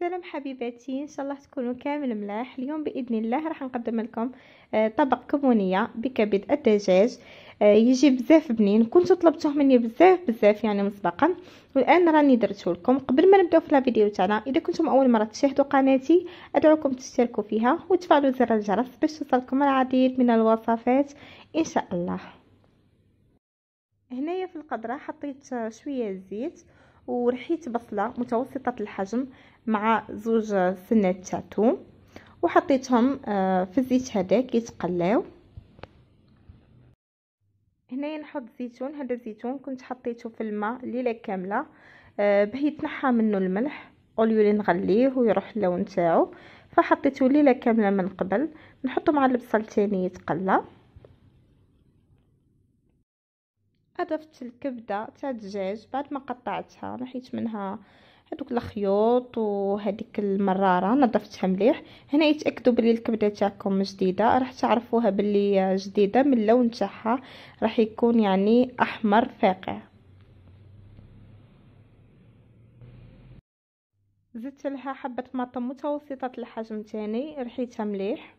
سلام حبيباتي ان شاء الله تكونوا كامل ملاح اليوم باذن الله راح نقدم لكم آه، طبق كمونيه بكبد الدجاج آه، يجي بزاف بنين كنتو طلبتوه مني بزاف بزاف يعني مسبقا والان راني درته لكم قبل ما نبداو في الفيديو تاعنا اذا كنتم اول مره تشاهدوا قناتي ادعوكم تشتركوا فيها وتفعلوا زر الجرس باش توصلكم العديد من الوصفات ان شاء الله هنايا في القدره حطيت شويه زيت ورحيت بصله متوسطه الحجم مع زوج سنات تاع ثوم وحطيتهم آه، في الزيت هذاك يتقلاو هنايا نحط زيتون هذا الزيتون كنت حطيته في الماء ليله كامله آه، باه يتنحى منه الملح اوليو نغليه ويروح اللون تاعو فحطيته ليله كامله من قبل نحطه مع البصل تاني يتقلى اضفت الكبده تاع الدجاج بعد ما قطعتها نحيت منها هذوك الخيوط وهذيك المراره نظفتها مليح هنا يتاكدوا بلي الكبده تاعكم جديده راح تعرفوها بلي جديده من اللون تاعها راح يكون يعني احمر فاقع زدت لها حبه طماطم متوسطه الحجم تاني رحيتها مليح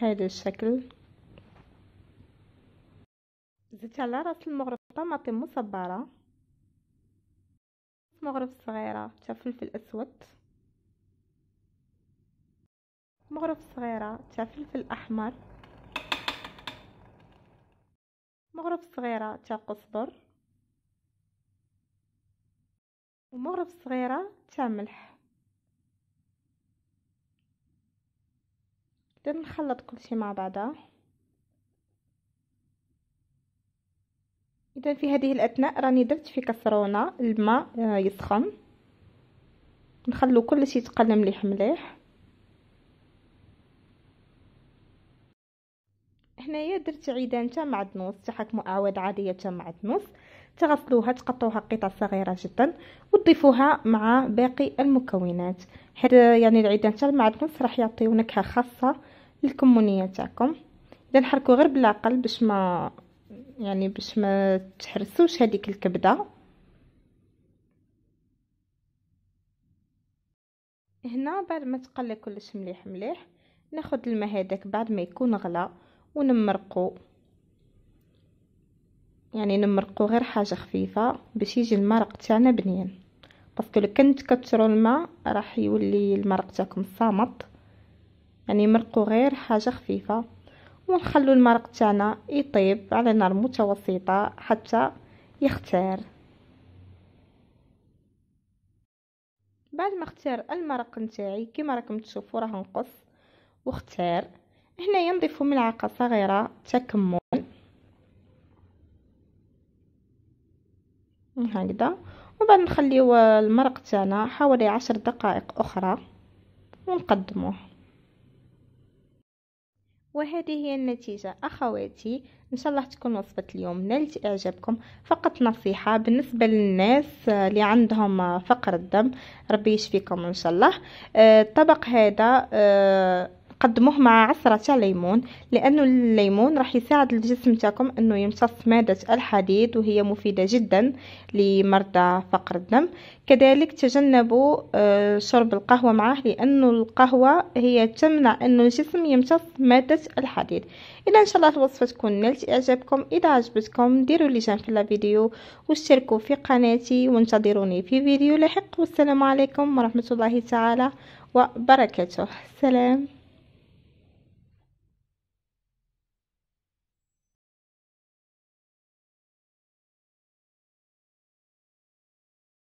بهذا الشكل زدت على راس المغرفه طماطم مصبره مغرف صغيره تاع فلفل اسود مغرف صغيره تاع فلفل احمر مغرف صغيره تاع قزبر ومغرف صغيره تاع ملح نقدر نخلط كلشي مع بعضها اذا في هذه الاثناء راني درت في كسرونه الماء آه، يسخن نخلو كلشي يتقلى مليح مليح هنايا درت عيدان تاع معدنوس تحكموا اعواد عاديه تاع معدنوس تغسلوها تقطعوها قطع صغيره جدا وتضيفوها مع باقي المكونات حيت آه، يعني العيدان تاع المعدنوس راح يعطيو نكهه خاصه الكمونيه تاعكم اذا نحركو غير بالعقل باش ما يعني باش ما تحرسوش هذيك الكبده هنا بعد ما تقلى كلش مليح مليح ناخذ الماء هذاك بعد ما يكون غلا ونمرقو يعني نمرقو غير حاجه خفيفه باش يجي المرق تاعنا بنين باسكو لو كنت تكثروا الماء راح يولي المرق تاعكم صامط يعني مرقوا غير حاجه خفيفه ونخلو المرق تاعنا يطيب على نار متوسطه حتى يختار بعد ما اختار المرق نتاعي كما راكم تشوفوا راه نقص واختار هنايا نضيف ملعقه صغيره تكمون هكذا وبعد نخليو المرق تاعنا حوالي عشر دقائق اخرى ونقدموه وهذه هي النتيجة أخواتي إن شاء الله تكون وصفة اليوم نالت إعجابكم فقط نصيحة بالنسبة للناس آه، اللي عندهم آه، فقر الدم ربي يشفيكم إن شاء الله آه، الطبق هذا قدموه مع عصرة ليمون لأنه الليمون راح يساعد الجسم تاعكم أنه يمتص مادة الحديد وهي مفيدة جدا لمرضى فقر الدم كذلك تجنبوا آه، شرب القهوة معه لأنه القهوة هي تمنع أنه الجسم يمتص مادة الحديد إذا إن شاء الله الوصفة تكون نالت إعجابكم إذا عجبتكم ديروا لي جيم في الفيديو واشتركوا في قناتي وانتظروني في فيديو لاحق والسلام عليكم ورحمة الله تعالى وبركاته سلام